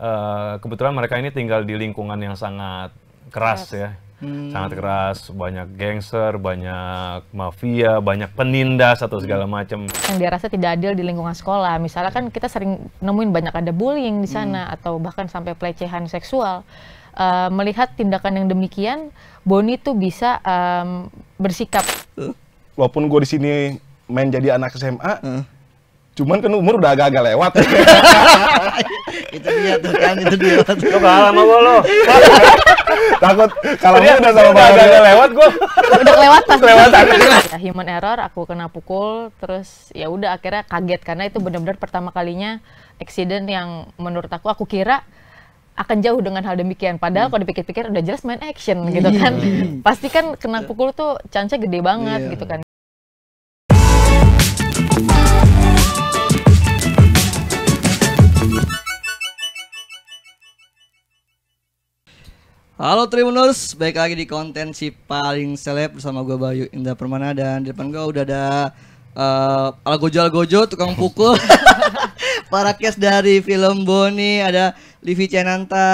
uh, kebetulan mereka ini tinggal di lingkungan yang sangat keras, keras. ya. Hmm. Sangat keras, banyak gangster, banyak mafia, banyak penindas atau segala hmm. macam. Yang dia rasa tidak adil di lingkungan sekolah. Misalnya kan kita sering nemuin banyak ada bullying di sana hmm. atau bahkan sampai pelecehan seksual. Uh, melihat tindakan yang demikian, Boni tuh bisa um, bersikap. Walaupun gue di sini main jadi anak SMA, hmm Cuman kan umur udah agak-agak lewat. itu dia tuh kan, itu dia. kok kalah sama gua lo. Takut kalau dia udah sama Bang agak lewat gua. Udah pas lewat Ya, human error, aku kena pukul, terus ya udah akhirnya kaget karena itu benar-benar pertama kalinya accident yang menurut aku aku kira akan jauh dengan hal demikian. Padahal hmm. kalau dipikir-pikir udah jelas main action gitu iya. kan. Iya. Pasti kan kena iya. pukul tuh chance gede banget yeah. gitu kan. Halo Tribuners, Baik lagi di konten si paling seleb bersama gue Bayu Indah Permana dan di depan gue udah ada uh, eh, Algojo Gojo tukang pukul para cast dari film Boni ada Livi Cenanta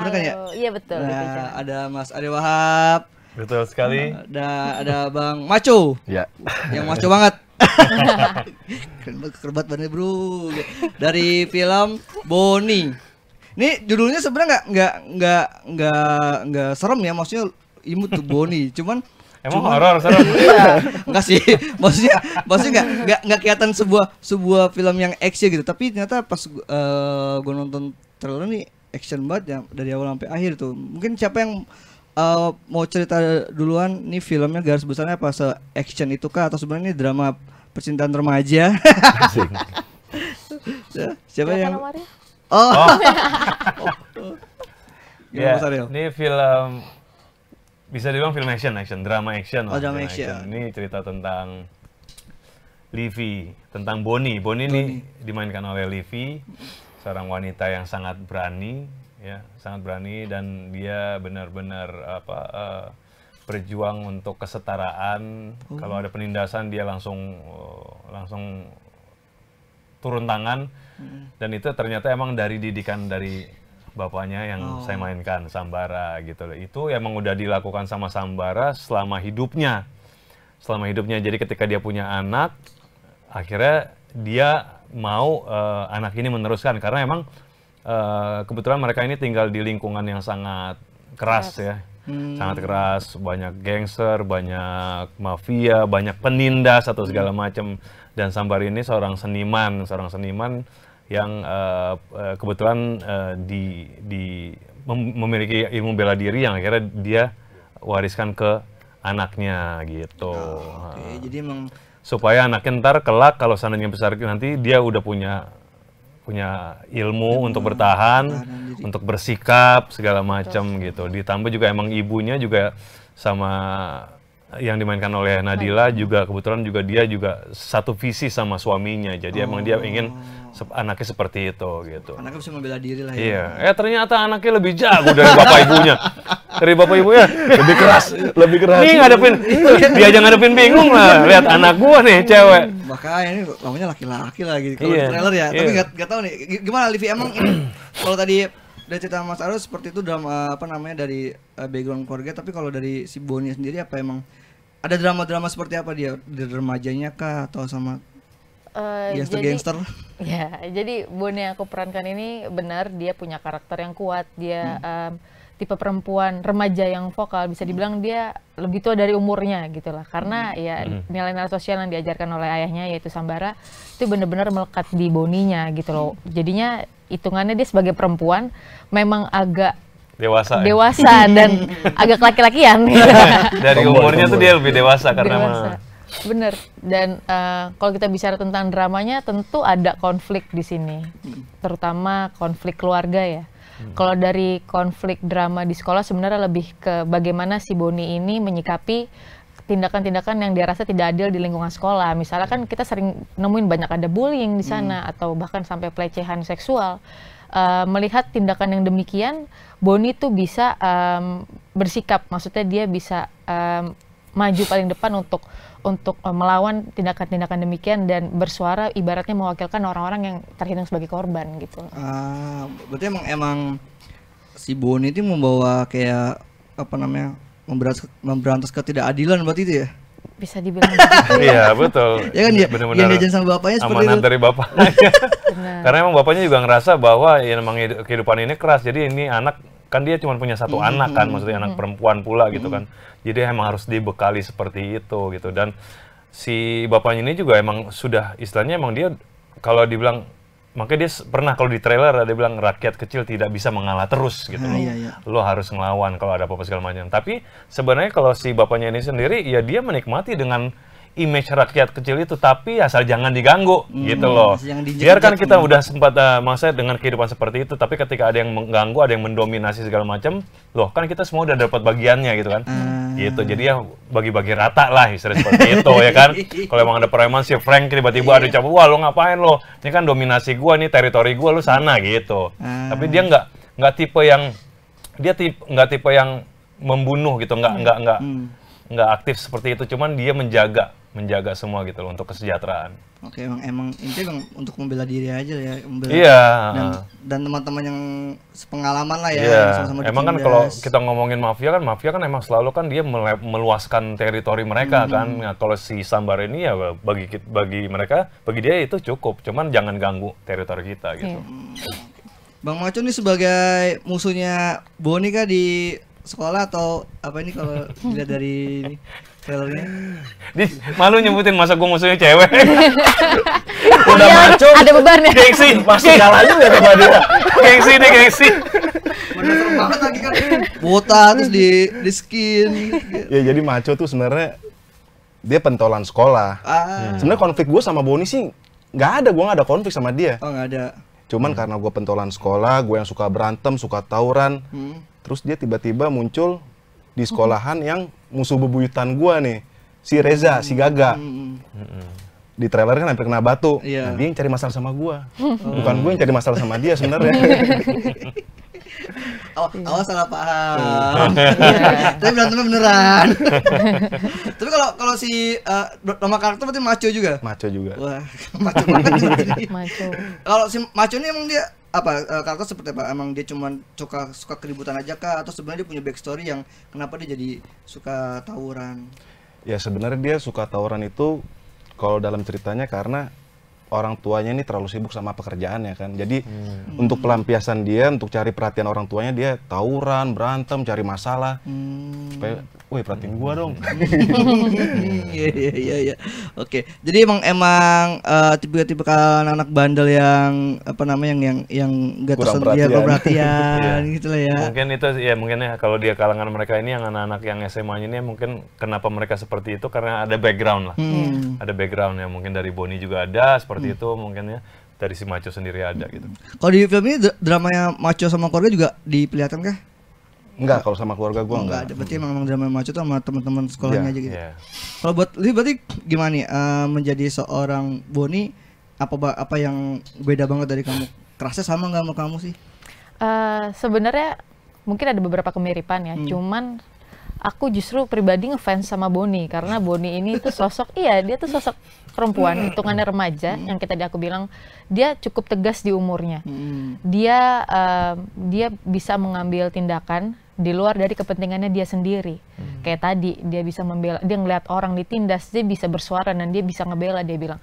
benar kan ya? Iya betul. Nah, ada Mas Ari Wahab. Betul sekali. Eh, ada ada Bang Maco. Iya. Yang maco banget. Keren banget, keren banget bro. Dari film Boni. Ini judulnya sebenarnya nggak nggak nggak nggak nggak serem ya maksudnya imut tuh Boni, cuman Emang Cuma, horor serem. iya. sih. Maksudnya maksudnya nggak nggak kelihatan sebuah sebuah film yang action gitu, tapi ternyata pas uh, eh, gue nonton trailer nih action banget ya dari awal sampai akhir tuh. Mungkin siapa yang uh, mau cerita duluan nih filmnya garis besarnya apa se action itu kah atau sebenarnya ini drama percintaan remaja? siapa yang Oh. oh. yeah, ini film bisa dibilang film action, action drama action. Oh, drama action. action. Ini cerita tentang Livy tentang Bonnie. Bonnie ini dimainkan oleh Livy seorang wanita yang sangat berani, ya, sangat berani dan dia benar-benar apa uh, berjuang untuk kesetaraan. Oh. Kalau ada penindasan dia langsung uh, langsung turun tangan hmm. dan itu ternyata emang dari didikan dari bapaknya yang oh. saya mainkan Sambara gitu loh. Itu emang udah dilakukan sama Sambara selama hidupnya. Selama hidupnya. Jadi ketika dia punya anak akhirnya dia mau uh, anak ini meneruskan karena emang uh, kebetulan mereka ini tinggal di lingkungan yang sangat keras yes. ya hmm. sangat keras, banyak gangster, banyak mafia, banyak penindas atau segala hmm. macam. Dan Sambar ini seorang seniman, seorang seniman yang uh, kebetulan uh, di, di memiliki ilmu bela diri yang akhirnya dia wariskan ke anaknya gitu. Oh, ah, okay. jadi emang supaya anaknya ntar kelak kalau sananya besar nanti dia udah punya punya ilmu untuk bertahan, untuk bersikap segala macam gitu. Ditambah juga emang ibunya juga sama yang dimainkan oleh Nadila juga kebetulan juga dia juga satu visi sama suaminya. Jadi oh. emang dia oh. ingin se anaknya seperti itu gitu. Anaknya bisa membela diri lah ya. Iya. Eh ternyata anaknya lebih jago dari bapak ibunya. Dari bapak ibunya lebih keras, lebih keras. Nih ngadepin dia aja ngadepin bingung lah. Lihat anak gua nih cewek. Makanya ini namanya laki-laki lagi gitu. kalau iya. trailer ya. iya. Tapi gak, gak tahu nih gimana Livi emang kalau tadi dari cerita Mas Arus seperti itu dalam apa namanya dari eh, background keluarga tapi kalau dari si Boni sendiri apa emang ada drama-drama seperti apa dia? Di remajanya kah atau sama Uh, eh, gangster uh, gangster. Ya, jadi Bone yang aku perankan ini benar dia punya karakter yang kuat, dia hmm. um, tipe perempuan remaja yang vokal bisa hmm. dibilang hmm. dia lebih tua dari umurnya gitu lah. Karena hmm. ya nilai-nilai hmm. sosial yang diajarkan oleh ayahnya yaitu Sambara itu benar-benar melekat di boninya gitu loh. Hmm. Jadinya hitungannya dia sebagai perempuan memang agak dewasa dewasa ya? dan agak laki-lakian dari umurnya tuh dia lebih dewasa karena dewasa. bener dan uh, kalau kita bicara tentang dramanya tentu ada konflik di sini terutama konflik keluarga ya hmm. kalau dari konflik drama di sekolah sebenarnya lebih ke bagaimana si Boni ini menyikapi tindakan-tindakan yang dia rasa tidak adil di lingkungan sekolah. Misalnya kan kita sering nemuin banyak ada bullying di hmm. sana hmm. atau bahkan sampai pelecehan seksual Eh, melihat tindakan yang demikian, Boni tuh bisa um, bersikap, maksudnya dia bisa um, maju paling depan untuk untuk uh, melawan tindakan-tindakan demikian dan bersuara ibaratnya mewakilkan orang-orang yang terhitung sebagai korban gitu. Uh, berarti emang emang si Boni itu membawa kayak apa namanya memberantas, memberantas ketidakadilan berarti itu ya? bisa dibilang gitu. Iya, betul. Ya kan ya, benar yang sama bapaknya seperti amanat itu. dari bapak Karena emang bapaknya juga ngerasa bahwa ya emang kehidupan ini keras, jadi ini anak kan dia cuma punya satu mm -hmm. anak kan, maksudnya anak mm -hmm. perempuan pula gitu kan. Jadi emang harus dibekali seperti itu gitu dan si bapaknya ini juga emang sudah istilahnya emang dia kalau dibilang makanya dia pernah kalau di trailer ada bilang rakyat kecil tidak bisa mengalah terus gitu ah, loh. Iya, iya, Lo harus ngelawan kalau ada apa-apa segala macam. Tapi sebenarnya kalau si bapaknya ini sendiri ya dia menikmati dengan image rakyat kecil itu tapi asal jangan diganggu hmm, gitu loh. Biarkan kita gitu. udah sempat uh, masa dengan kehidupan seperti itu tapi ketika ada yang mengganggu, ada yang mendominasi segala macam, loh kan kita semua udah dapat bagiannya gitu kan. Hmm Gitu. Jadi ya bagi-bagi rata lah istilah seperti itu ya kan. Kalau emang ada preman si Frank tiba-tiba ada cabut, wah lo ngapain lo? Ini kan dominasi gua nih, teritori gua lo sana gitu. Hmm. Tapi dia nggak nggak tipe yang dia tipe nggak tipe yang membunuh gitu, nggak nggak nggak hmm. nggak aktif seperti itu. Cuman dia menjaga menjaga semua gitu loh untuk kesejahteraan. Oke, emang emang intinya bang untuk membela diri aja ya, membela iya. dan dan teman-teman yang sepengalaman lah ya. Iya. Sama -sama emang kan kalau kita ngomongin mafia kan mafia kan emang selalu kan dia meluaskan teritori mereka mm -hmm. kan. Nah, kalau si Sambar ini ya bagi bagi mereka bagi dia itu cukup, cuman jangan ganggu teritori kita iya. gitu. Hmm. Bang Macun ini sebagai musuhnya Boni kah di sekolah atau apa ini kalau dilihat dari ini? trailernya. Di, malu nyebutin masa gue musuhnya cewek. Udah ya, maco. Ada beban ya. Gengsi. pasti kalah juga sama dia. Gengsi deh gengsi. banget lagi kan. Buta terus di di skin. ya jadi maco tuh sebenarnya dia pentolan sekolah. Ah. Sebenarnya konflik gue sama Boni sih nggak ada, gue nggak ada konflik sama dia. Oh nggak ada. Cuman hmm. karena gue pentolan sekolah, gue yang suka berantem, suka tawuran, hmm. terus dia tiba-tiba muncul di sekolahan yang musuh bebuyutan gua nih si Reza hmm. si Gaga hmm, hmm, di trailer kan hampir kena batu yeah. nah, dia yang cari masalah sama gua oh. bukan gua yang cari masalah sama dia sebenarnya awas, awas salah paham. Iya. Tapi berantem beneran. Tapi kalau kalau si uh, eh, nama karakter berarti maco juga. Maco juga. Wah, maco banget. maco. Kalau si maco ini emang dia apa uh, karakter seperti apa emang dia cuma suka suka keributan aja kak atau sebenarnya dia punya backstory yang kenapa dia jadi suka tawuran ya sebenarnya dia suka tawuran itu kalau dalam ceritanya karena orang tuanya ini terlalu sibuk sama pekerjaan ya kan. Jadi hmm. untuk pelampiasan dia, untuk cari perhatian orang tuanya dia tawuran, berantem, cari masalah. Hmm. Supaya, Wih perhatiin gua dong. Iya iya iya iya. Oke. Jadi emang emang uh, tipe-tipe anak-anak bandel yang apa namanya yang yang yang gak tersentuh kurang perhatian iya. gitu lah ya. Mungkin itu ya mungkin ya kalau dia kalangan mereka ini yang anak-anak yang SMA-nya ini ya, mungkin kenapa mereka seperti itu karena ada background lah. Hmm. Ada background ya mungkin dari Boni juga ada seperti seperti itu mungkin ya dari si Maco sendiri ada gitu. Kalau di film ini drama yang Maco sama keluarga juga diperlihatkan kah? Enggak, kalau sama keluarga gua oh, enggak. enggak. Berarti emang drama Maco tuh sama teman-teman sekolahnya yeah, aja gitu. Yeah. Kalau buat lu berarti gimana nih uh, menjadi seorang Boni apa apa yang beda banget dari kamu? Kerasnya sama nggak sama kamu sih? Uh, sebenarnya mungkin ada beberapa kemiripan ya, hmm. cuman aku justru pribadi ngefans sama Boni karena Boni ini itu sosok iya dia tuh sosok perempuan hitungannya remaja hmm. yang kita aku bilang dia cukup tegas di umurnya. Hmm. Dia uh, dia bisa mengambil tindakan di luar dari kepentingannya dia sendiri. Hmm. Kayak tadi dia bisa membela, dia ngeliat orang ditindas, dia bisa bersuara dan dia bisa ngebela, dia bilang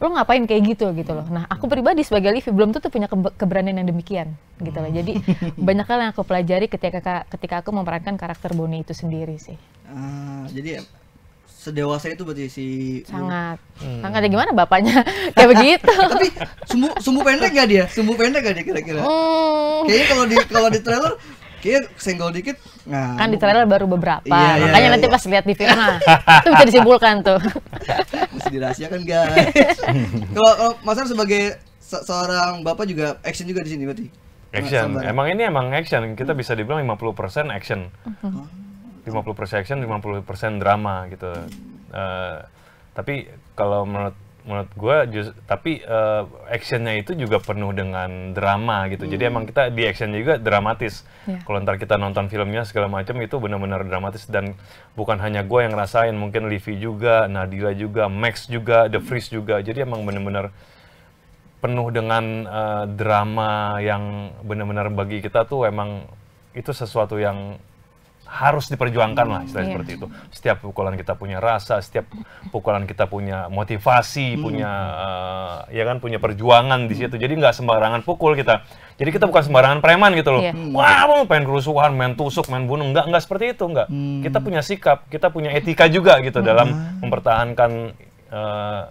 lo ngapain kayak gitu gitu loh. Nah, aku pribadi sebagai Livi belum tentu punya keberanian yang demikian gitu loh. Jadi hmm. banyak hal yang aku pelajari ketika ketika aku memerankan karakter Bonnie itu sendiri sih. Uh, jadi sedewasa itu berarti si sangat hmm. sangat ya gimana bapaknya kayak begitu tapi sumbu sumbu pendek gak dia sumbu pendek gak dia kira-kira hmm. kayaknya kalau di kalau di trailer senggol dikit nggak. Kan di trailer baru beberapa. Iya, iya, Makanya iya, nanti iya. pas lihat di film nah, itu bisa disimpulkan tuh. masih dirahasiakan guys. kalau kalau Mas sebagai se seorang bapak juga action juga di sini berarti. Action. Sambar. Ya? Emang ini emang action. Kita bisa dibilang 50% action. Uh -huh. 50% action, 50% drama gitu. Uh, tapi kalau menurut menurut gue tapi uh, actionnya itu juga penuh dengan drama gitu hmm. jadi emang kita di action juga dramatis yeah. kalau ntar kita nonton filmnya segala macam itu benar-benar dramatis dan bukan hanya gue yang ngerasain mungkin Livi juga Nadila juga Max juga The Freeze juga jadi emang benar-benar penuh dengan uh, drama yang benar-benar bagi kita tuh emang itu sesuatu yang harus diperjuangkan lah istilah yeah. seperti itu. Setiap pukulan kita punya rasa, setiap pukulan kita punya motivasi, mm. punya uh, ya kan punya perjuangan di situ. Jadi nggak sembarangan pukul kita. Jadi kita bukan sembarangan preman gitu loh. Yeah. Wah, mau pengen kerusuhan, main tusuk, main bunuh, nggak nggak seperti itu nggak. Mm. Kita punya sikap, kita punya etika juga gitu mm. dalam mempertahankan uh,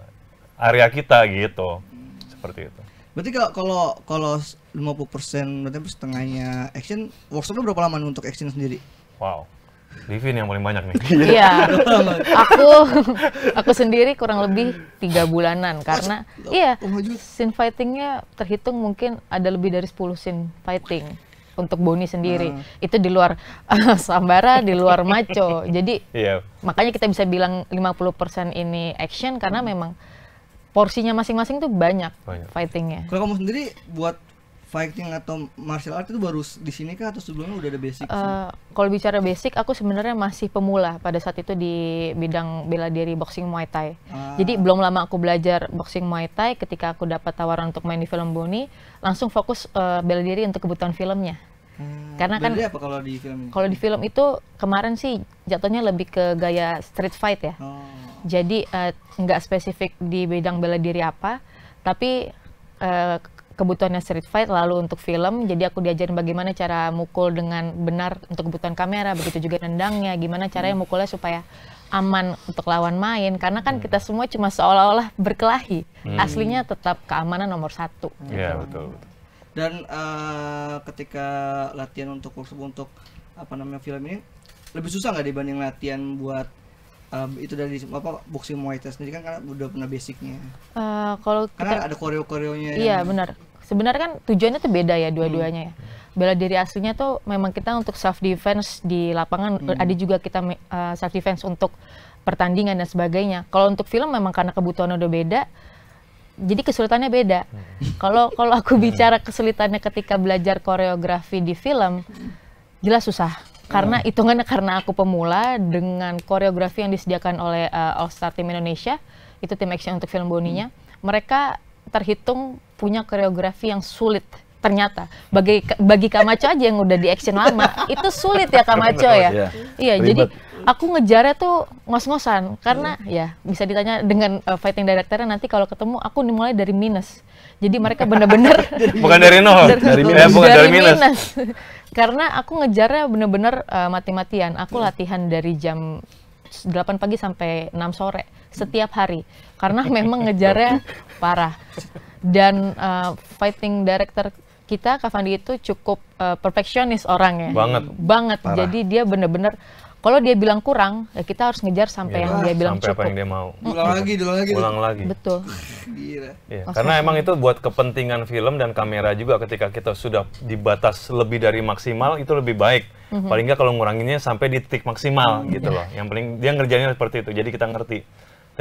area kita gitu. Seperti itu. Berarti kalau kalau kalau 50% berarti setengahnya action, workshopnya berapa lama untuk action sendiri? Wow. Livin yang paling banyak nih. Iya. iya. aku aku sendiri kurang lebih tiga bulanan karena iya oh, scene fightingnya terhitung mungkin ada lebih dari 10 scene fighting untuk Boni sendiri. Hmm. Itu di luar uh, Sambara, di luar Maco. Jadi yeah. makanya kita bisa bilang 50% ini action karena hmm. memang porsinya masing-masing tuh banyak, banyak. fightingnya. Kalau kamu sendiri buat fighting atau martial art itu baru di sini kah atau sebelumnya udah ada basic? Uh, kalau bicara basic, aku sebenarnya masih pemula pada saat itu di bidang bela diri boxing Muay Thai. Ah. Jadi belum lama aku belajar boxing Muay Thai, ketika aku dapat tawaran untuk main di film Boni, langsung fokus uh, bela diri untuk kebutuhan filmnya. Hmm, Karena kan kalau di film? Kalau di film itu kemarin sih jatuhnya lebih ke gaya street fight ya. Oh. Jadi eh, nggak uh, spesifik di bidang bela diri apa, tapi uh, kebutuhannya street fight lalu untuk film jadi aku diajarin bagaimana cara mukul dengan benar untuk kebutuhan kamera begitu juga nendangnya gimana caranya hmm. mukulnya supaya aman untuk lawan main karena kan hmm. kita semua cuma seolah-olah berkelahi hmm. aslinya tetap keamanan nomor satu ya betul, betul dan uh, ketika latihan untuk kursus untuk apa namanya film ini lebih susah nggak dibanding latihan buat um, itu dari apa boxing Muay Thai sendiri kan karena udah pernah basicnya. Uh, kalau karena ada koreo-koreonya. Iya, yang... benar. Sebenarnya kan tujuannya tuh beda ya dua-duanya ya. hmm. ya. Bela diri aslinya tuh memang kita untuk self defense di lapangan hmm. ada juga kita uh, self defense untuk pertandingan dan sebagainya. Kalau untuk film memang karena kebutuhan udah beda, jadi kesulitannya beda. Hmm. Kalau kalau aku hmm. bicara kesulitannya ketika belajar koreografi di film, jelas susah karena hmm. hitungannya karena aku pemula dengan koreografi yang disediakan oleh uh, eh, All Star Team Indonesia itu tim action untuk film Boninya hmm. mereka terhitung punya koreografi yang sulit ternyata bagi bagi Kamaco aja yang udah di action lama itu sulit ya Kamacho ya iya ya, jadi aku ngejarnya tuh ngos-ngosan karena hmm. ya bisa ditanya dengan uh, fighting directornya nanti kalau ketemu aku dimulai dari minus jadi mereka bener-bener bukan dari nol dari, dari dari, dari, dari minus, minus. Eh, karena aku ngejarnya bener-bener uh, mati-matian. Aku hmm. latihan dari jam 8 pagi sampai 6 sore setiap hari karena memang ngejarnya parah. Dan uh, fighting director kita Kavandi itu cukup uh, eh, perfeksionis orangnya. Banget. Banget. Parah. Jadi dia bener-bener kalau dia bilang kurang, ya kita harus ngejar sampai ya, yang dia bilang sampai cukup. Sampai apa yang dia mau. Ulang gitu. lagi, ulang lagi. Ulang lagi. Betul. Gila. Ya, karena emang itu buat kepentingan film dan kamera juga ketika kita sudah dibatas lebih dari maksimal itu lebih baik. Mm -hmm. Paling nggak kalau nguranginnya sampai di titik maksimal mm -hmm. gitu iya. loh. Yang paling dia ngerjainnya seperti itu. Jadi kita ngerti.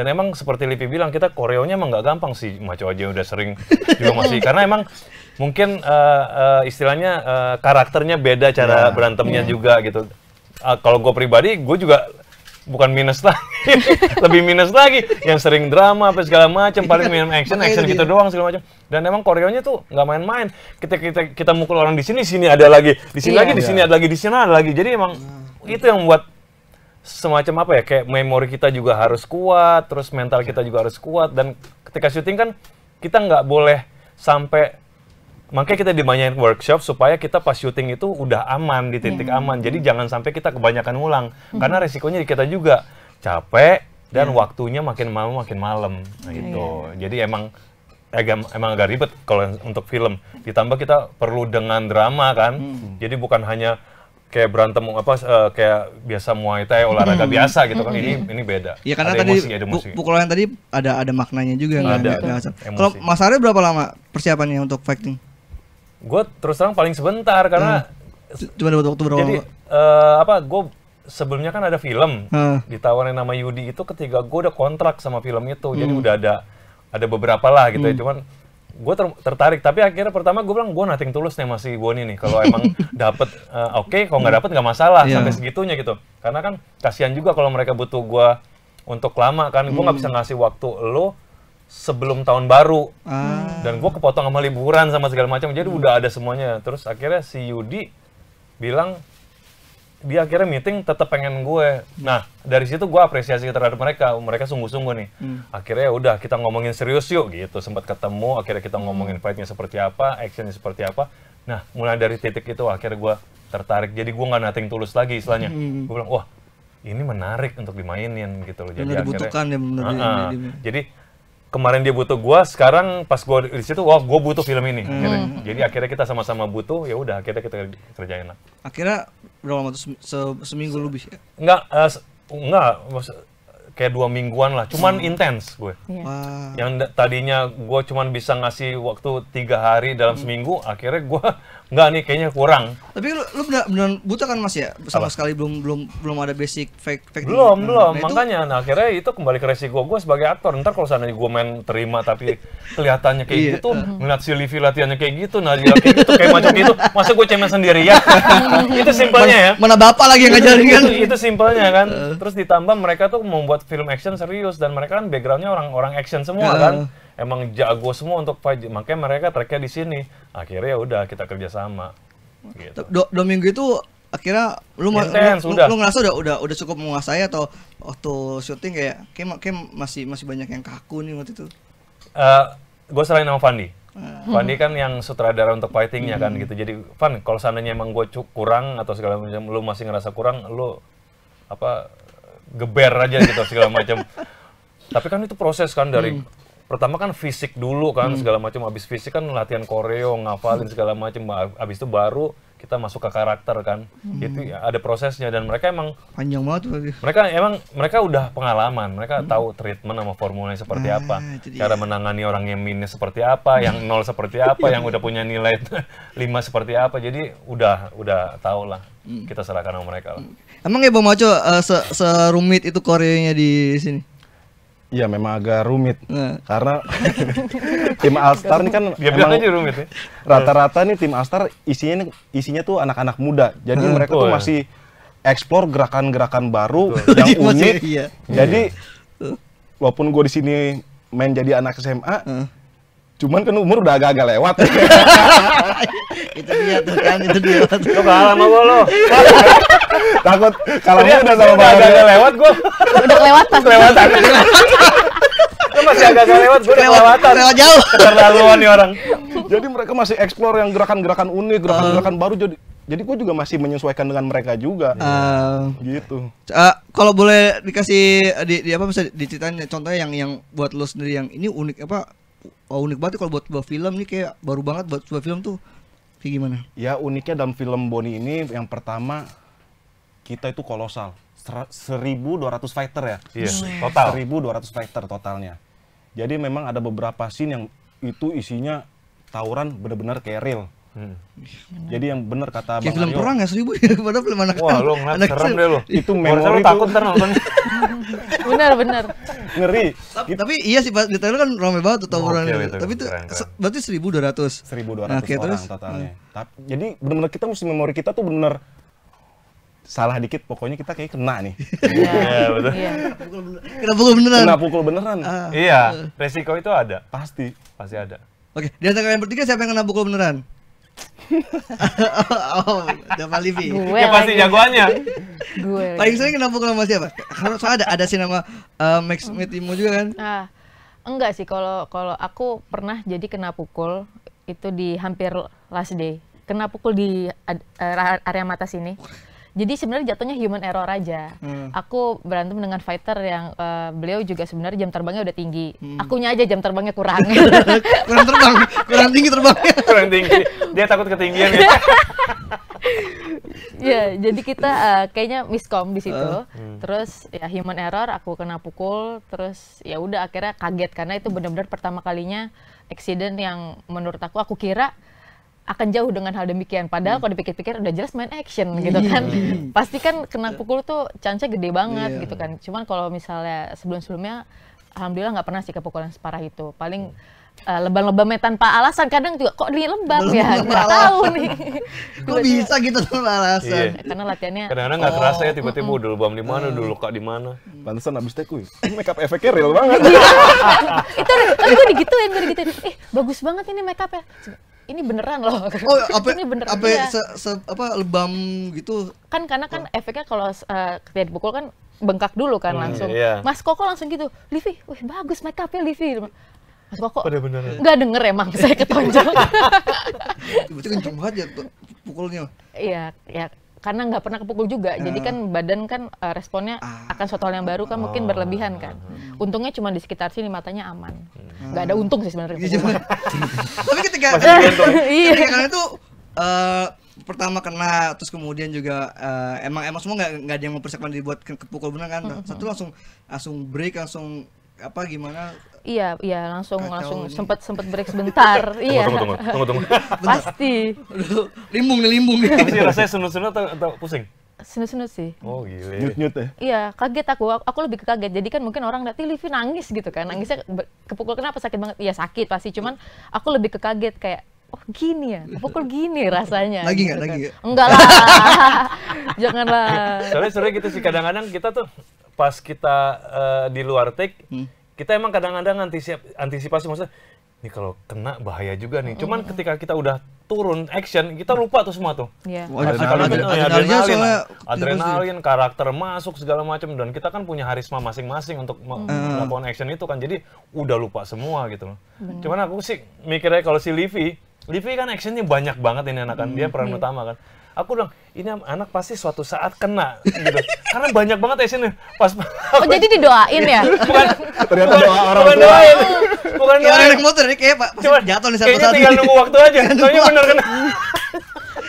Dan emang seperti Lipi bilang, kita koreonya emang nggak gampang sih. Maco aja udah sering juga masih. Karena emang mungkin uh, uh, istilahnya uh, karakternya beda cara yeah. berantemnya yeah. juga gitu uh, kalau gue pribadi gue juga bukan minus lagi lebih minus lagi yang sering drama apa segala macam paling minum action action gitu ya. doang segala macam dan emang koreonya tuh nggak main-main kita kita kita mukul orang di sini sini ada lagi di sini iya. lagi di iya. sini ada lagi di sini ada lagi jadi emang hmm. itu yang buat semacam apa ya kayak memori kita juga harus kuat terus mental kita juga harus kuat dan ketika syuting kan kita nggak boleh sampai makanya kita dibanyain workshop supaya kita pas syuting itu udah aman di titik yeah. aman. Jadi hmm. jangan sampai kita kebanyakan ngulang mm-hmm. karena resikonya di kita juga capek dan yeah. waktunya makin malam makin malam nah, iya. itu Yeah. Jadi emang agak emang agak ribet kalau untuk film. Ditambah kita perlu dengan drama kan. Mm-hmm. Jadi bukan hanya kayak berantem apa uh, kayak biasa muay thai olahraga hmm. biasa gitu kan hmm. ini ini beda. Iya karena ada tadi emosi, ada emosi. pukulan yang tadi ada ada maknanya juga kan, ada, Ada. Kalau Mas Arya berapa lama persiapannya untuk fighting? gue terus terang paling sebentar karena uh, cuma dapat waktu berapa jadi uh, apa gue sebelumnya kan ada film uh. ditawarin nama Yudi itu ketika gue udah kontrak sama film itu hmm. jadi udah ada ada beberapa lah gitu ya. hmm. ya cuman gue ter tertarik tapi akhirnya pertama gue bilang gue nating tulus nih masih gue nih kalau emang dapet uh, oke okay, kalau nggak dapet nggak masalah yeah. sampai segitunya gitu karena kan kasihan juga kalau mereka butuh gue untuk lama kan gue nggak hmm. bisa ngasih waktu lo sebelum tahun baru ah. dan gue kepotong sama liburan sama segala macam jadi hmm. udah ada semuanya terus akhirnya si Yudi bilang dia akhirnya meeting tetap pengen gue nah dari situ gue apresiasi terhadap mereka mereka sungguh-sungguh nih hmm. akhirnya ya udah kita ngomongin serius yuk gitu sempat ketemu akhirnya kita ngomongin fightnya seperti apa actionnya seperti apa nah mulai dari titik itu akhirnya gue tertarik jadi gue nggak nating tulus lagi istilahnya hmm. gue bilang wah ini menarik untuk dimainin gitu loh jadi akhirnya ya uh uh jadi kemarin dia butuh gua, sekarang pas gue di situ, wah gua butuh film ini. Hmm. Gitu. Jadi akhirnya kita sama-sama butuh, ya udah akhirnya kita kerjain lah. Akhirnya berapa lama tuh se seminggu lebih? Ya? Enggak, uh, enggak, kayak dua mingguan lah. Cuman hmm. intens gue. Yeah. Iya. Wow. Yang tadinya gua cuman bisa ngasih waktu tiga hari dalam hmm. seminggu, akhirnya gua Enggak nih kayaknya kurang. Tapi lu lu benar benar buta kan Mas ya? Sama Apa? sekali belum belum belum ada basic fake fake. Belum, belum. Nah, Makanya itu... nah akhirnya itu kembali ke resiko gue sebagai aktor. Ntar kalau sana gue main terima tapi kelihatannya kayak iya. gitu, melihat ngeliat si Livi latihannya kayak gitu, nah dia kayak gitu kayak macam itu, masa gue cemen sendiri ya? itu simpelnya ya. Mana bapak lagi yang ngajarin kan? itu, itu simpelnya kan. Terus ditambah mereka tuh membuat film action serius dan mereka kan backgroundnya orang-orang action semua kan. Emang jago semua untuk fight, makanya mereka tracknya di sini akhirnya ya udah kita kerja sama gitu. Do, do minggu itu akhirnya lu Intense, lu, udah. lu, lu ngerasa udah udah udah cukup menguasai atau waktu syuting kayak kayak, kayak masih masih banyak yang kaku nih waktu itu uh, eh, gue selain sama Fandi hmm. Fandi kan yang sutradara untuk fightingnya kan, hmm. kan gitu jadi Fan kalau seandainya emang gue kurang atau segala macam lu masih ngerasa kurang lu apa geber aja gitu segala macam tapi kan itu proses kan dari hmm pertama kan fisik dulu kan hmm. segala macam abis fisik kan latihan koreo ngafalin segala macam abis itu baru kita masuk ke karakter kan hmm. itu ya, ada prosesnya dan mereka emang panjang banget mereka emang mereka udah pengalaman mereka hmm. tahu treatment sama formulanya seperti nah, apa cara menangani orang yang minus seperti apa yang nol seperti apa yang udah punya nilai lima seperti apa jadi udah udah tau lah hmm. kita serahkan sama mereka lah hmm. emang ya bang Maco uh, se serumit itu koreonya di sini Iya memang agak rumit nah. karena tim Alstar ini kan ya, emang aja rumit ya. Rata-rata nih tim Alstar isinya isinya tuh anak-anak muda. Jadi hmm. mereka oh, tuh ya. masih eksplor gerakan-gerakan baru Betul. yang unik. iya. Jadi iya. walaupun gue di sini main jadi anak SMA, hmm Cuman kan umur udah agak-agak lewat. itu dia tuh kan, itu dia. kok kalah sama lo. Takut kalau dia udah sama Bang agak lewat gua Udah lewat pas. lewat Lo masih agak-agak lewat, gue udah kelewatan. Lewat jauh. Keterlaluan nih orang. Jadi mereka masih explore yang gerakan-gerakan unik, ah. gerakan-gerakan baru jadi jadi gue juga masih menyesuaikan dengan mereka juga uh, gitu uh, kalau boleh dikasih di, di apa bisa diceritain ya, contohnya yang yang buat lo sendiri yang ini unik apa Wah unik banget kalau buat sebuah film nih kayak baru banget buat sebuah film tuh kayak gimana? Ya uniknya dalam film Boni ini yang pertama kita itu kolosal. 1200 fighter ya. Iya, yeah. total. 1200 fighter totalnya. Jadi memang ada beberapa scene yang itu isinya tawuran benar-benar kayak real. Hmm. Jadi yang benar kata Kayak Bang film Aryo, perang ya seribu ya, film anak Wah, lu ngeliat serem deh lu. Itu memori takut ntar bener bener ngeri tapi, gitu. tapi iya sih pak di Thailand kan ramai banget tuh tawuran okay, itu. tapi itu berarti seribu dua ratus seribu dua ratus orang terus? totalnya hmm. tapi, jadi benar-benar kita mesti memori kita tuh benar salah dikit pokoknya kita kayak kena nih. Iya, iya, betul. Iya. Kena pukul beneran. Kena pukul beneran. Uh, iya, resiko itu ada. Pasti, pasti ada. Oke, okay. di antara kalian bertiga siapa yang kena pukul beneran? oh, Dava Livi. Gue ya pasti jagoannya. gue. Paling sering kenapa kenapa siapa? Karena soalnya ada ada sih nama uh, eh, Max Mitimu juga kan? Ah, enggak sih kalau kalau aku pernah jadi kena pukul itu di hampir last day. Kena pukul di uh, area mata sini jadi sebenarnya jatuhnya human error aja. Hmm. Aku berantem dengan fighter yang uh, beliau juga sebenarnya jam terbangnya udah tinggi. Hmm. Akunya aja jam terbangnya kurang. kurang terbang, kurang tinggi terbangnya. kurang tinggi. Dia takut ketinggian ya. ya, jadi kita uh, kayaknya miskom di situ. Uh, Terus ya human error, aku kena pukul, terus ya udah akhirnya kaget karena itu benar-benar pertama kalinya accident yang menurut aku aku kira akan jauh dengan hal demikian. Padahal hmm. kalau dipikir-pikir udah jelas main action iya. gitu kan. Iya. Pasti kan kena pukul tuh chance gede banget yeah. gitu kan. Cuman kalau misalnya sebelum-sebelumnya alhamdulillah nggak pernah sih kepukulan separah itu. Paling uh, hmm. eh, lebam-lebamnya tanpa alasan kadang juga kok dia lebam ya nggak tahu nih kok bisa gitu tanpa alasan iya. karena latihannya kadang-kadang nggak -kadang oh. terasa ya tiba-tiba oh. udah lebam di mana hmm. udah luka di mana pantesan abis teku make up efeknya real banget iya. itu kan gue digituin gue digituin eh bagus banget ini make up ya ini beneran loh. Oh, apa, ini beneran. Apa, ya. se, se, apa lebam gitu? Kan karena kan oh. efeknya kalau uh, ketika dipukul kan bengkak dulu kan hmm, langsung. Iya. Mas Koko langsung gitu, Livi, wih bagus make upnya Livi. Mas Koko bener nggak denger emang saya ketonjol. Berarti kenceng banget ya pukulnya. Iya, ya karena nggak pernah kepukul juga jadi hmm. kan badan kan uh, responnya ah. akan suatu hal yang baru kan mungkin oh. berlebihan kan hmm. untungnya cuma di sekitar sini matanya aman hmm. nggak ada untung sih sebenarnya iya, tapi ketika ya? iya karena itu uh, pertama kena terus kemudian juga uh, emang emang semua nggak nggak ada yang mempersiapkan dibuat kepukul benar kan satu langsung langsung break langsung apa gimana Iya, iya langsung Kacau langsung ini. sempet sempet break sebentar. iya. Tunggu, tunggu, tunggu, tunggu. Pasti. limbung nih, limbung nih. rasanya senut-senut atau, atau pusing? Senut-senut sih. Oh, gile. Nyut-nyut ya? Iya, kaget aku. Aku lebih kaget. Jadi kan mungkin orang lihat Livi nangis gitu kan. Nangisnya kepukul kenapa sakit banget? Iya, sakit pasti. Cuman aku lebih kekaget kayak oh gini ya, pukul gini rasanya. Lagi nggak, gitu lagi kan. Enggak lah, janganlah. Soalnya soalnya gitu sih, kadang-kadang kita tuh pas kita uh, di luar take, hmm kita emang kadang-kadang antisip, antisipasi maksudnya ini kalau kena bahaya juga nih. Cuman mm. ketika kita udah turun action, kita lupa tuh semua tuh. Yeah. Iya. Oh, adrenalin, adrenalin, adrenalin, adrenalin, gitu adrenalin, adrenalin karakter masuk segala macam dan kita kan punya harisma masing-masing untuk mm. melakukan action itu kan. Jadi udah lupa semua gitu loh. Mm. Cuman aku sih mikirnya kalau si Livi, Livi kan actionnya banyak banget ini anak kan. Mm. Dia peran yeah. utama kan aku bilang ini anak pasti suatu saat kena gitu. karena banyak banget ya sini pas oh jadi didoain ya bukan ternyata doa orang bukan tua. doain bukan doain naik motor ini kayak pak cuma jatuh nih satu saat tinggal nunggu waktu aja soalnya bener kena kan?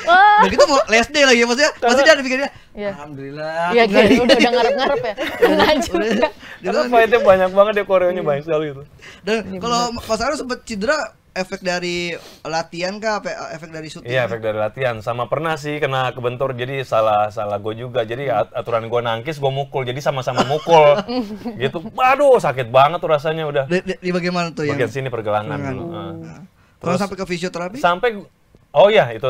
Dan itu mau les day lagi ya maksudnya pasti dia ada pikirnya ya. alhamdulillah iya udah udah ngarep-ngarep ya kena juga karena fightnya banyak banget ya koreonya iya. banyak sekali itu dan iya, kalau Mas Aru sempet cedera efek dari latihan kah? Eh, efek dari syuting? Iya, efek dari latihan. Sama pernah sih kena kebentur, jadi salah salah gue juga. Jadi hmm. aturan gue nangkis, gue mukul. Jadi sama-sama mukul. gitu. waduh sakit banget tuh rasanya udah. Di, di, di bagaimana tuh ya? Bagian sini pergelangan. Pergelangan. Dulu. Uh. Oh. Terus, Terus sampai ke fisioterapi? Sampai Oh iya, itu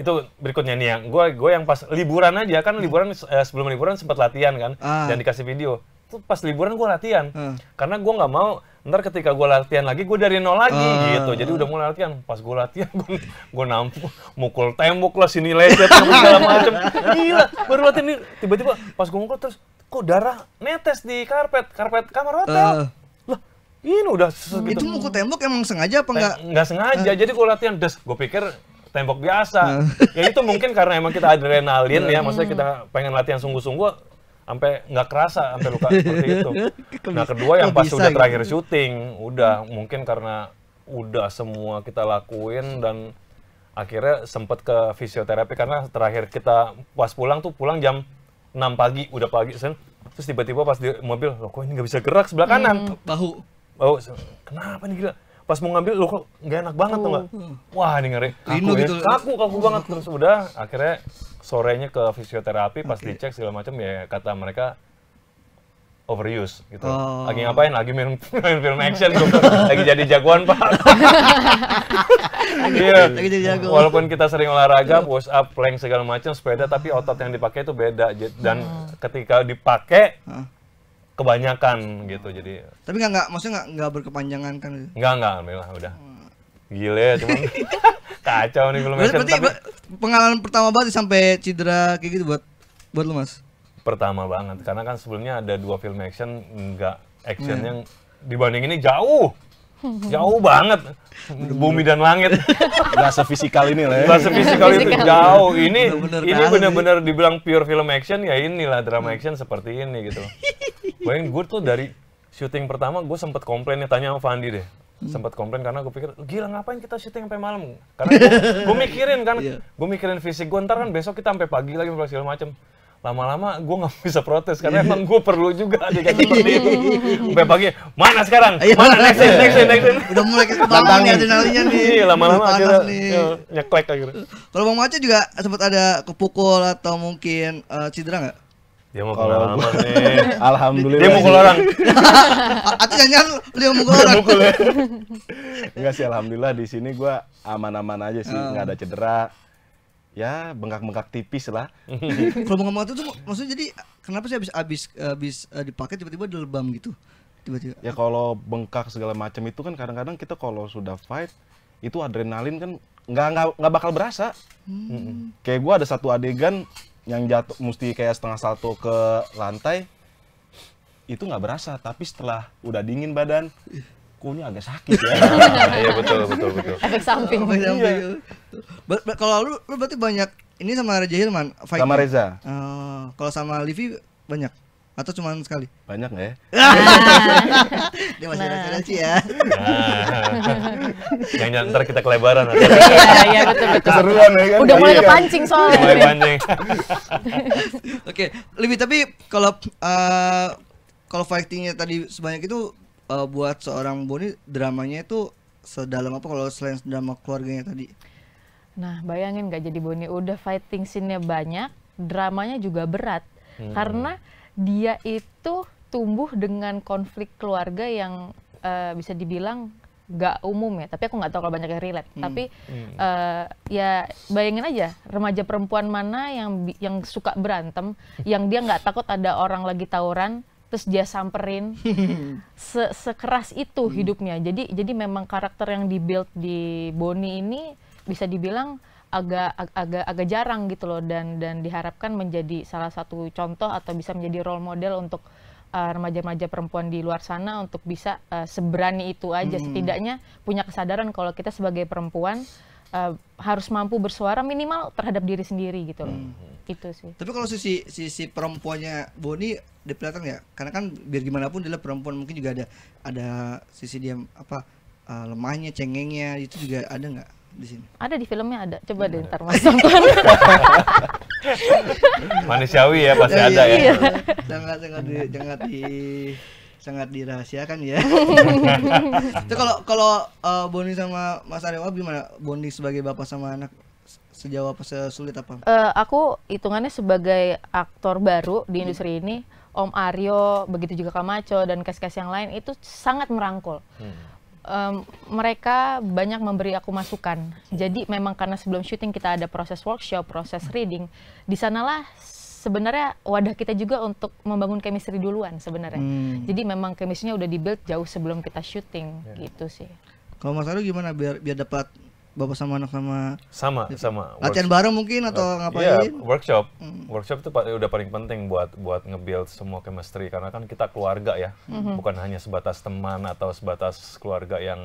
itu berikutnya nih yang gue gue yang pas liburan aja kan hmm. liburan eh, sebelum liburan sempat latihan kan ah. dan dikasih video tuh pas liburan gue latihan hmm. karena gue nggak mau ntar ketika gue latihan lagi gue dari nol lagi uh, gitu jadi udah mulai latihan pas gue latihan gue gue nampu mukul tembok lah sini lecet segala macem gila baru latihan ini tiba-tiba pas gue mukul terus kok darah netes di karpet karpet kamar hotel uh, lah ini udah gitu. itu mukul tembok emang sengaja apa enggak eh, enggak sengaja uh, jadi gue latihan des gue pikir tembok biasa. uh. Ya itu mungkin karena emang kita adrenalin ya, iya. maksudnya kita pengen latihan sungguh-sungguh, sampai nggak kerasa sampai luka seperti itu. Nah kedua yang pas sudah gitu. terakhir syuting, udah mungkin karena udah semua kita lakuin dan akhirnya sempet ke fisioterapi karena terakhir kita pas pulang tuh pulang jam 6 pagi udah pagi sen terus tiba-tiba pas di mobil loh kok ini nggak bisa gerak sebelah hmm, kanan hmm, bahu bahu kenapa nih gila pas mau ngambil lo kok nggak enak banget oh. tuh nggak wah ini ngeri kaku ya. gitu. kaku kaku banget terus udah akhirnya sorenya ke fisioterapi pas okay. dicek segala macam ya kata mereka overuse gitu. Oh. Lagi ngapain? Lagi main film action gitu. lagi jadi jagoan, Pak. lagi, iya. yeah. lagi jadi jagoan. Walaupun kita sering olahraga, push up, plank segala macam, sepeda tapi otot yang dipakai itu beda dan hmm. ketika dipakai hmm. kebanyakan gitu. Hmm. Jadi Tapi nggak nggak maksudnya nggak berkepanjangan kan? Nggak nggak, udah. Gile ya, cuman Kacau nih belum action Berarti tapi... pengalaman pertama banget sampai cedera kayak gitu buat buat lu Mas. Pertama banget karena kan sebelumnya ada dua film action enggak action yeah. yang dibanding ini jauh. Jauh banget. Bumi dan langit. nggak sefisikal ini lah ya. sefisikal itu jauh. Ini bener -bener ini benar-benar dibilang pure film action ya inilah drama action seperti ini gitu. Bayangin gue tuh dari syuting pertama gue sempet komplain komplainnya tanya sama Fandi deh hmm. sempat komplain karena gue pikir gila ngapain kita syuting sampai malam karena gue mikirin kan yeah. gue mikirin fisik gue ntar kan besok kita sampai pagi lagi segala macem lama-lama gue nggak bisa protes karena iya. emang gue perlu juga adegan iya. seperti itu. Sampai pagi, mana sekarang? Iya. Mana next scene, next scene, next Udah mulai kesempatan nih adrenalinnya nih. Iya, lama-lama akhirnya ya, nyeklek akhirnya. Kalau Bang maca juga sempat ada kepukul atau mungkin uh, cedera nggak? Dia mau kalau pengalaman nih. Alhamdulillah. Dia mukul orang. Atau jangan dia mau mukul orang. mukul ya. Enggak sih alhamdulillah di sini gua aman-aman aja sih, enggak hmm. ada cedera. Ya, bengkak-bengkak tipis lah. kalau ngomong itu maksudnya jadi kenapa sih habis habis habis eh, dipakai tiba-tiba lebam gitu? Tiba-tiba. Ya kalau bengkak segala macam itu kan kadang-kadang kita kalau sudah fight itu adrenalin kan nggak nggak nggak bakal berasa. Hmm. Kayak gua ada satu adegan yang jatuh mesti kayak setengah satu ke lantai itu nggak berasa tapi setelah udah dingin badan kunya agak sakit ya. Iya betul betul betul. Efek samping. Oh, iya. iya. Kalau lu lu berarti banyak ini sama Reza Hilman Sama ya? Reza. Uh, kalau sama Livi banyak atau cuma sekali? Banyak nggak ya? Dia masih nah. sih ya. Nah. Yang ntar kita kelebaran. Iya, iya betul betul. Keseruan ya kan? Udah mulai iya. kepancing soalnya. Mulai kepancing. Oke, lebih tapi kalau uh, kalau fightingnya tadi sebanyak itu uh, buat seorang Boni dramanya itu sedalam apa kalau selain drama keluarganya tadi? Nah bayangin gak jadi Boni udah fighting scene-nya banyak, dramanya juga berat hmm. karena dia itu tumbuh dengan konflik keluarga yang uh, bisa dibilang gak umum ya tapi aku nggak tahu kalau banyak yang relate hmm. tapi hmm. Uh, ya bayangin aja remaja perempuan mana yang yang suka berantem yang dia nggak takut ada orang lagi tawuran terus dia samperin se sekeras itu hmm. hidupnya jadi jadi memang karakter yang dibuild di Boni ini bisa dibilang agak agak agak jarang gitu loh dan dan diharapkan menjadi salah satu contoh atau bisa menjadi role model untuk eh, remaja-remaja uh, perempuan di luar sana untuk bisa uh, seberani itu aja hmm. setidaknya punya kesadaran kalau kita sebagai perempuan uh, harus mampu bersuara minimal terhadap diri sendiri gitu loh. Hmm. Itu sih. Tapi kalau sisi sisi perempuannya Boni di ya, karena kan biar gimana pun dia perempuan mungkin juga ada ada sisi dia apa uh, lemahnya, cengengnya itu juga ada nggak? di sini. Ada di filmnya ada. Coba hmm. deh iya. ntar mas tonton. Manusiawi ya pasti iya, ya, ada iya. ya. Sangat sangat di, sangat di sangat dirahasiakan ya. Itu kalau kalau uh, eh, Boni sama Mas Arewa gimana? boni sebagai bapak sama anak sejauh apa sesulit apa? Uh, aku hitungannya sebagai aktor baru di hmm. industri ini Om Aryo, begitu juga Kamaco dan kes-kes yang lain itu sangat merangkul. Hmm um, mereka banyak memberi aku masukan. Jadi memang karena sebelum syuting kita ada proses workshop, proses reading. Di sanalah sebenarnya wadah kita juga untuk membangun chemistry duluan sebenarnya. Hmm. Jadi memang chemistry-nya udah dibuild jauh sebelum kita syuting yeah. gitu sih. Kalau Mas Aru gimana biar biar dapat bapak sama anak sama sama gitu. sama latihan workshop. bareng mungkin atau iya, ngapain? Iya yeah, workshop, mm. workshop itu udah paling penting buat buat ngebuild semua chemistry karena kan kita keluarga ya, mm-hmm. bukan hanya sebatas teman atau sebatas keluarga yang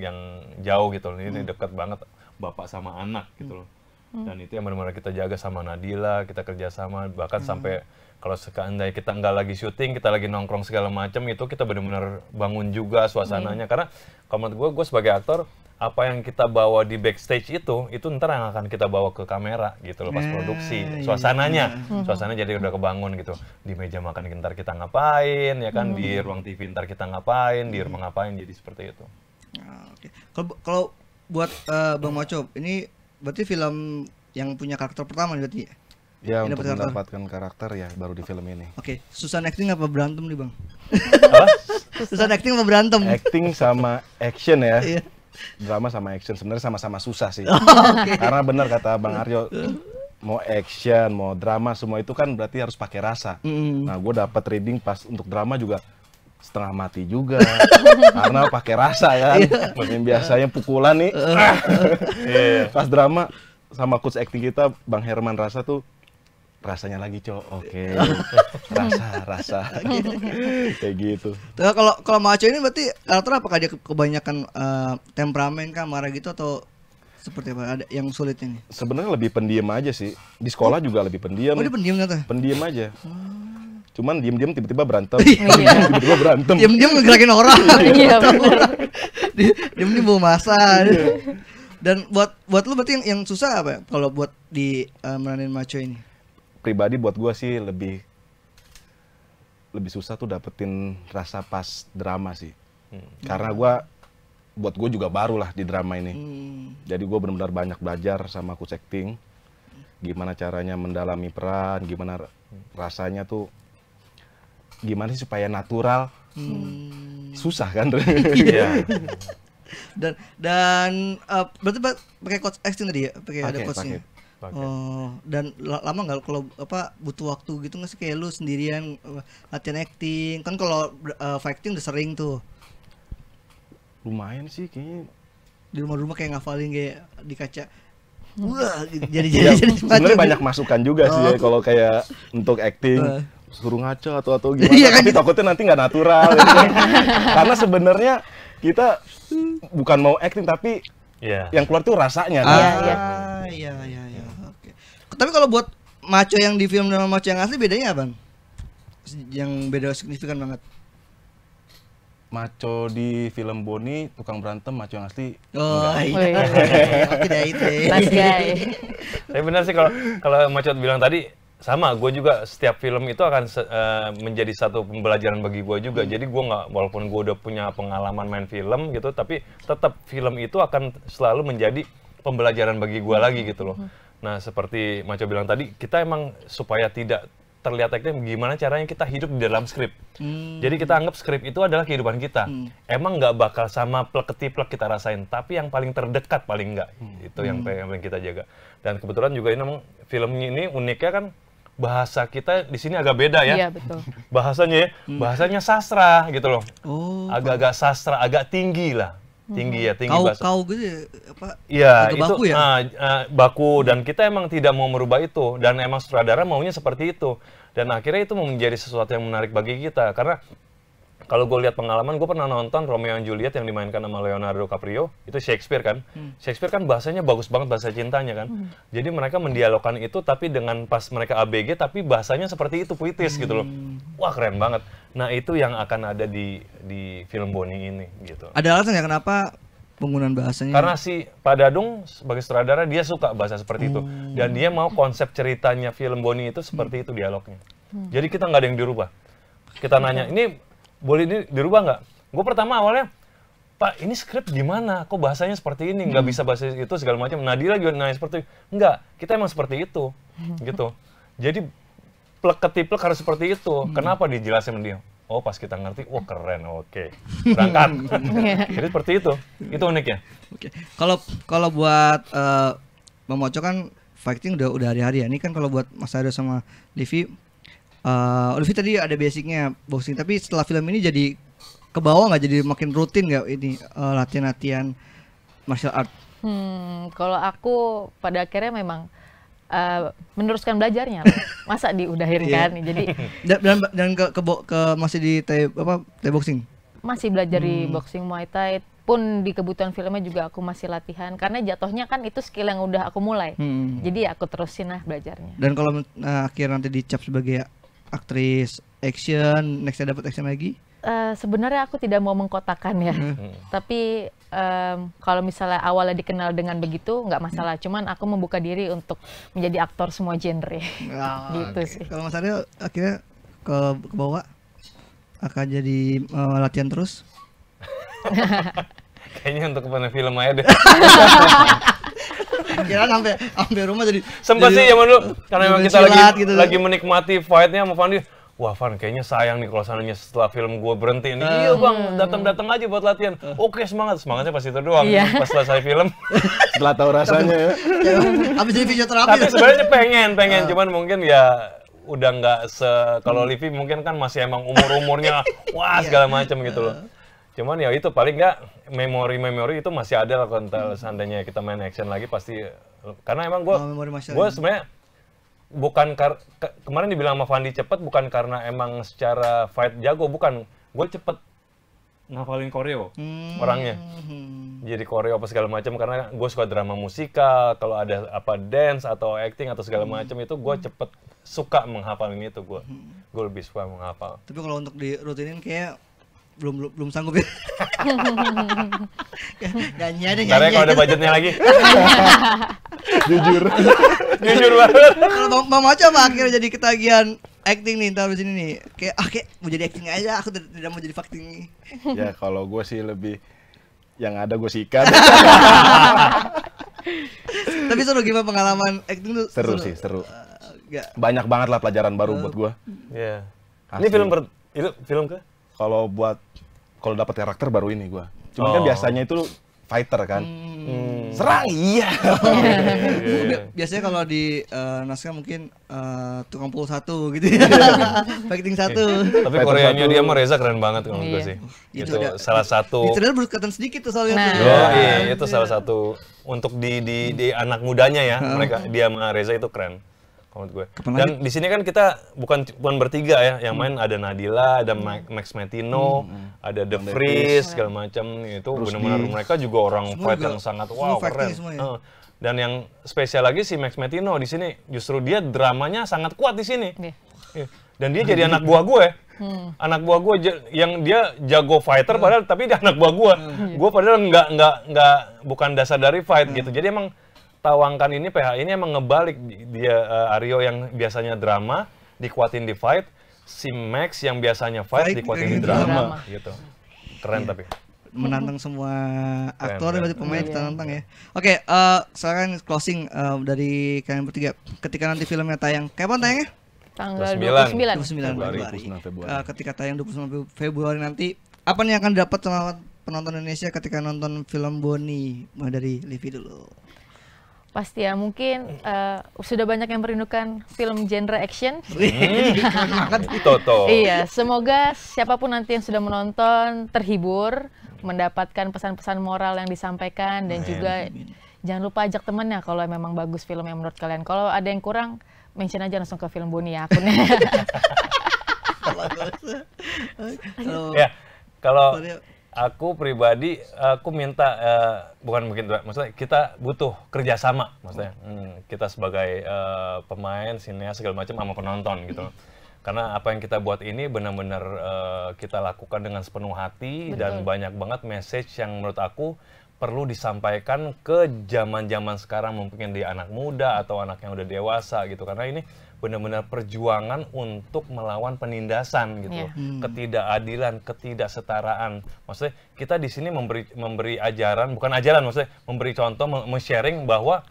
yang jauh gitu ini mm. dekat banget bapak sama anak gitu loh. Mm. Dan itu yang benar-benar kita jaga sama Nadila, kita kerjasama bahkan mm. sampai kalau seandainya kita nggak lagi syuting, kita lagi nongkrong segala macam itu kita benar-benar bangun juga suasananya. Mm. Karena kalau menurut gue, gue sebagai aktor apa yang kita bawa di backstage itu itu ntar yang akan kita bawa ke kamera gitu loh pas yeah, produksi iya, iya. suasananya yeah. Hmm. suasana jadi udah kebangun gitu di meja makan ntar kita ngapain ya kan mm. di hmm. ruang TV ntar kita ngapain di rumah ngapain jadi seperti itu ah, Oke okay. kalau buat uh, Bang Moco ini berarti film yang punya karakter pertama berarti ya? Ya ini untuk karakter. mendapatkan karakter ya baru di film ini. Oke, okay. susah acting apa berantem nih bang? Apa? susah acting apa berantem? Acting sama action ya. Iya drama sama action sebenarnya sama-sama susah sih. Oh, okay. Karena benar kata Bang Aryo mau action, mau drama semua itu kan berarti harus pakai rasa. Mm. Nah, gue dapat reading pas untuk drama juga setengah mati juga karena pakai rasa kan. Yang biasanya pukulan nih. yeah. Pas drama sama coach acting kita Bang Herman Rasa tuh rasanya lagi cowok oke okay. rasa rasa kayak gitu nah, kalau kalau maco ini berarti rata apakah dia kebanyakan uh, temperamen kah marah gitu atau seperti apa ada yang sulit ini sebenarnya lebih pendiam aja sih di sekolah juga lebih pendiam oh dia pendiam nggak pendiam aja oh. Cuman diam-diam tiba-tiba berantem. Iya, iya. tiba-tiba berantem. Diam-diam ngegerakin orang. Iya diam Diem-diem bawa masa. Iya. Dan buat buat lu berarti yang, yang susah apa ya kalau buat di uh, meranin maco ini? pribadi buat gue sih lebih lebih susah tuh dapetin rasa pas drama sih hmm. karena gue buat gue juga baru lah di drama ini hmm. jadi gue benar-benar banyak belajar sama aku acting gimana caranya mendalami peran gimana rasanya tuh gimana sih supaya natural hmm. susah kan yeah. dan dan uh, berarti pakai coach acting tadi ya pakai okay, ada coachnya Oh, dan lama nggak kalau apa butuh waktu gitu nggak sih kayak lu sendirian latihan acting kan kalau uh, eh, fighting udah sering tuh. Lumayan sih kayaknya. Di rumah-rumah kayak ngafalin kayak di kaca. Hmm. Wah, iya. jadi jadi, jadi sebenarnya banyak masukan juga sih ya oh. kalau kayak untuk acting. Uh suruh ngaco atau atau gimana iya, kan? tapi takutnya nanti nggak natural ya. karena sebenarnya kita bukan mau acting tapi yeah. yang keluar tuh rasanya ah, kan? iya, iya. iya, iya. Tapi kalau buat maco yang di film dan maco yang asli bedanya apa? Yang beda signifikan banget. Maco di film Boni tukang berantem, maco yang asli. Oh iya. Oh, iya. Tidak itu. Ya. Tapi benar sih kalau kalau maco bilang tadi sama gue juga setiap film itu akan se uh, menjadi satu pembelajaran bagi gue juga hmm. jadi gue nggak walaupun gue udah punya pengalaman main film gitu tapi tetap film itu akan selalu menjadi pembelajaran bagi gue hmm. lagi gitu loh hmm Nah, seperti Maco bilang tadi, kita emang supaya tidak terlihat ekstrim, gimana caranya kita hidup di dalam skrip. Hmm. Jadi kita anggap skrip itu adalah kehidupan kita. Hmm. Emang nggak bakal sama plek kita rasain, tapi yang paling terdekat paling nggak. Hmm. Itu yang hmm. kita jaga. Dan kebetulan juga ini memang filmnya ini uniknya kan bahasa kita di sini agak beda ya. Iya, betul. Bahasanya ya, hmm. bahasanya sastra gitu loh. Oh, Agak-agak sastra, agak tinggi lah Hmm. tinggi ya tinggi kau, bahasa kau gitu ya, apa ya itu baku ya uh, uh, baku hmm. dan kita emang tidak mau merubah itu dan emang sutradara maunya seperti itu dan akhirnya itu menjadi sesuatu yang menarik bagi kita karena kalau gue lihat pengalaman, gue pernah nonton Romeo and Juliet yang dimainkan sama Leonardo DiCaprio, itu Shakespeare kan. Hmm. Shakespeare kan bahasanya bagus banget bahasa cintanya kan. Hmm. Jadi mereka mendialogkan itu tapi dengan pas mereka ABG tapi bahasanya seperti itu puitis hmm. gitu loh. Hmm. Wah keren banget. Nah itu yang akan ada di di film Boni ini gitu. Ada alasan ya kenapa penggunaan bahasanya? Karena si Pak Dadung sebagai sutradara dia suka bahasa seperti hmm. itu oh. dan dia mau konsep ceritanya film Boni itu seperti hmm. itu dialognya. Hmm. Jadi kita nggak ada yang dirubah. Kita nanya hmm. ini boleh ini dirubah nggak? Gue pertama awalnya, Pak, ini skrip gimana? Kok bahasanya seperti ini? Nggak hmm. bisa bahasa itu segala macam. Nadira lagi nanya seperti, nggak, kita emang seperti itu, gitu. Jadi plek ketiplek harus seperti itu. Hmm. Kenapa dijelasin dia? Oh, pas kita ngerti, wah keren, oke, okay. berangkat. Iya. Jadi seperti itu, itu uniknya. Oke, okay. kalau kalau buat uh, eh, memocokkan, fighting udah udah hari-hari ya. Ini kan kalau buat Mas Aryo sama Livi Uh, eh, Olivia tadi ada basicnya boxing, tapi setelah film ini jadi ke bawah nggak jadi makin rutin nggak ini uh, latihan-latihan martial art? Hmm, kalau aku pada akhirnya memang uh, meneruskan belajarnya, masa diudahin iya. kan? Jadi dan dan, ke, ke, ke masih di tai, apa tai boxing? Masih belajar hmm. di boxing muay thai pun di kebutuhan filmnya juga aku masih latihan karena jatuhnya kan itu skill yang udah aku mulai hmm. jadi ya aku terusin lah belajarnya dan kalau uh, akhir nanti dicap sebagai aktris action next dapat action lagi Uh, sebenarnya aku tidak mau mengkotakan ya, hmm. Hmm. tapi um, kalau misalnya awalnya dikenal dengan begitu nggak masalah. Hmm. Cuman aku membuka diri untuk menjadi aktor semua genre, ah, gitu okay. sih. Kalau Mas Ariel akhirnya ke, ke bawah akan jadi uh, latihan terus. Kayaknya untuk kemana film aja deh. kira sampai sampai rumah jadi sempat sih zaman dulu karena memang kita lagi gitu. lagi menikmati fightnya sama Fandi Wah Fan kayaknya sayang nih kalau sananya setelah film gue berhenti ini Uh, iya hmm. bang, datang-datang aja buat latihan. Uh. Oke semangat, semangatnya pasti itu doang. Iya. Pas selesai film, setelah tahu rasanya ya. ini jadi fisioterapi. Tapi ya? sebenarnya pengen, pengen, uh. cuman mungkin ya udah nggak se kalau Livi mungkin kan masih emang umur umurnya wah iya. segala macam gitu loh cuman ya itu paling nggak memori-memori itu masih ada lah kalau hmm. seandainya kita main action lagi pasti karena emang gue oh, gue sebenarnya bukan ke kemarin dibilang sama Fandi cepet bukan karena emang secara fight jago bukan gue cepet ngafalin koreo hmm. orangnya jadi koreo apa segala macam karena gue suka drama musikal kalau ada apa dance atau acting atau segala hmm. macam itu gue cepet suka ini itu gue hmm. gue lebih suka menghafal tapi kalau untuk di rutinin kayak belum belum, belum sanggup ya. nyanyi ada nyanyi. Karena kalau ada budgetnya lagi. Jujur. Jujur banget. Kalau Bang macam akhirnya jadi ketagihan acting nih taruh di sini nih. Kayak oke ah, kayak mau jadi acting aja, aku tidak, mau jadi acting. ya kalau gue sih lebih yang ada gue sikat. Tapi seru gimana pengalaman acting tuh? Seru, sih, seru. Eh, Banyak banget lah pelajaran baru buat gue. Iya. Ini film ber itu film ke? Kalau buat kalau dapat karakter baru ini gue. Cuman kan oh. kan biasanya itu fighter kan. Hmm. Serang iya. Iya, iya, iya. Biasanya kalau di uh, naskah mungkin uh, tukang pukul satu gitu Fighting ya. satu. Tapi Koreanya dia sama Reza keren banget kalau gue sih. Itu, salah satu. Di trailer baru sedikit tuh soalnya. Nah. Oh, iya, itu salah satu untuk di di di anak mudanya ya mereka dia sama Reza itu keren kalau menurut gue. Kepenang Dan di sini kan kita bukan bukan bertiga ya, yang hmm. main ada Nadila, ada hmm. Max Metino, hmm. hmm. ada The Freeze iya. segala macam itu benar-benar mereka juga orang semua fight juga, yang sangat wow keren. Uh. Dan yang spesial lagi si Max Metino di sini justru dia dramanya sangat kuat di sini. Yeah. Iya. Dan dia jadi anak buah gue. Hmm. Anak buah gue yang dia jago fighter hmm. padahal tapi dia anak buah gue. Hmm. Gue padahal nggak nggak nggak bukan dasar dari fight hmm. gitu. Jadi emang Tawangkan ini PH ini emang ngebalik dia uh, Aryo yang biasanya drama dikuatin di fight, si Max yang biasanya fight, fight dikuatin di iya. drama, drama gitu. Keren yeah. tapi menantang semua aktor berarti pemain kita nantang ya. Oke, okay, eh, sekarang kan closing eh, dari kalian bertiga. Ketika nanti filmnya tayang, kapan tayangnya? Tanggal 29 29 Februari. Februari. Uh, ketika tayang 29 Februari nanti, apa nih yang akan dapat sama penonton Indonesia ketika nonton film Bonnie dari Livi dulu. Pasti ya, mungkin uh, sudah banyak yang merindukan film genre action. iya, semoga siapapun nanti yang sudah menonton terhibur, mendapatkan pesan-pesan moral yang disampaikan dan juga jangan lupa ajak temennya kalau memang bagus film yang menurut kalian. Kalau ada yang kurang, mention aja langsung ke film Boni ya akunnya. nih kalau ya, aku pribadi aku minta uh, bukan mungkin maksudnya kita butuh kerjasama maksudnya hmm, kita sebagai uh, pemain sini segala macam sama penonton gitu karena apa yang kita buat ini benar-benar uh, kita lakukan dengan sepenuh hati Betul. dan banyak banget message yang menurut aku perlu disampaikan ke zaman-zaman sekarang mungkin di anak muda atau anak yang udah dewasa gitu karena ini benar-benar perjuangan untuk melawan penindasan gitu, yeah. hmm. ketidakadilan, ketidaksetaraan. Maksudnya kita di sini memberi memberi ajaran, bukan ajaran maksudnya memberi contoh, men-sharing bahwa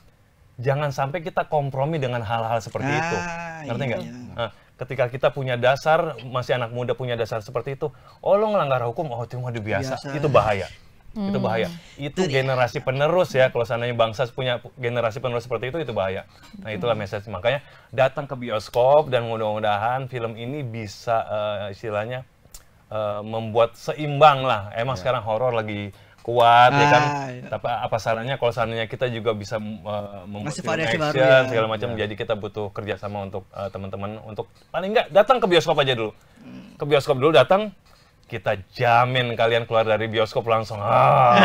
jangan sampai kita kompromi dengan hal-hal seperti ah, itu. Iya, Ngerti nggak? Iya. Nah, ketika kita punya dasar, masih anak muda punya dasar seperti itu, oh lo ngelanggar hukum, oh itu mah biasa. biasa, itu iya. bahaya hmm. itu bahaya itu, generasi penerus ya kalau seandainya bangsa punya generasi penerus seperti itu itu bahaya nah itulah message makanya datang ke bioskop dan mudah-mudahan film ini bisa uh, istilahnya uh, membuat seimbang lah emang ya. sekarang horor lagi kuat ah, ya kan ah, iya. tapi apa sarannya kalau seandainya kita juga bisa uh, membuat action ya. segala macam ya. jadi kita butuh kerjasama untuk uh, teman-teman untuk paling enggak datang ke bioskop aja dulu ke bioskop dulu datang kita jamin kalian keluar dari bioskop langsung ah.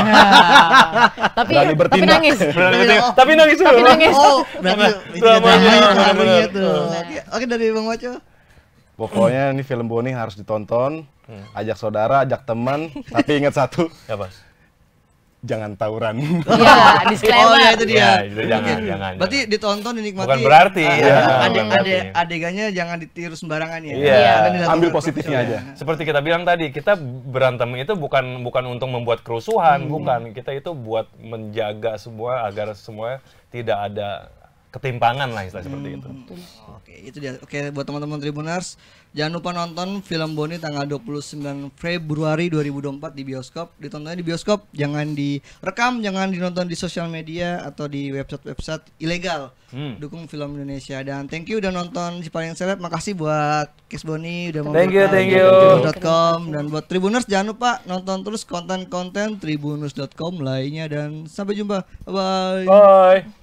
tapi tapi nangis tapi nangis tapi nangis oh, oke dari bang Waco pokoknya ini film Boni harus ditonton hmm. ajak saudara ajak teman tapi ingat satu ya bos jangan tawuran. Iya, disclaimer. Oh, ya itu dia. Ya, itu iya, jangan, Mungkin. Iya. jangan. Berarti jangan. ditonton dinikmati. Bukan berarti. Uh, ya, adeg ade adegannya jangan ditiru sembarangan ya. Iya. Ya, Ambil positifnya aja. Ya. Seperti kita bilang tadi, kita berantem itu bukan bukan untuk membuat kerusuhan, hmm. bukan. Kita itu buat menjaga semua agar semua tidak ada ketimpangan lah istilah hmm, seperti itu. Oh. Oke, itu dia. Oke, buat teman-teman Tribuners, jangan lupa nonton film Boni tanggal 29 Februari 2024 di bioskop. Ditontonnya di bioskop, jangan direkam, jangan dinonton di sosial media atau di website-website ilegal. Hmm. Dukung film Indonesia dan thank you udah nonton si paling seleb. Makasih buat Kes Boni udah mau Thank you, thank you. .com. dan buat Tribuners jangan lupa nonton terus konten-konten tribuners.com lainnya dan sampai jumpa. Bye. Bye.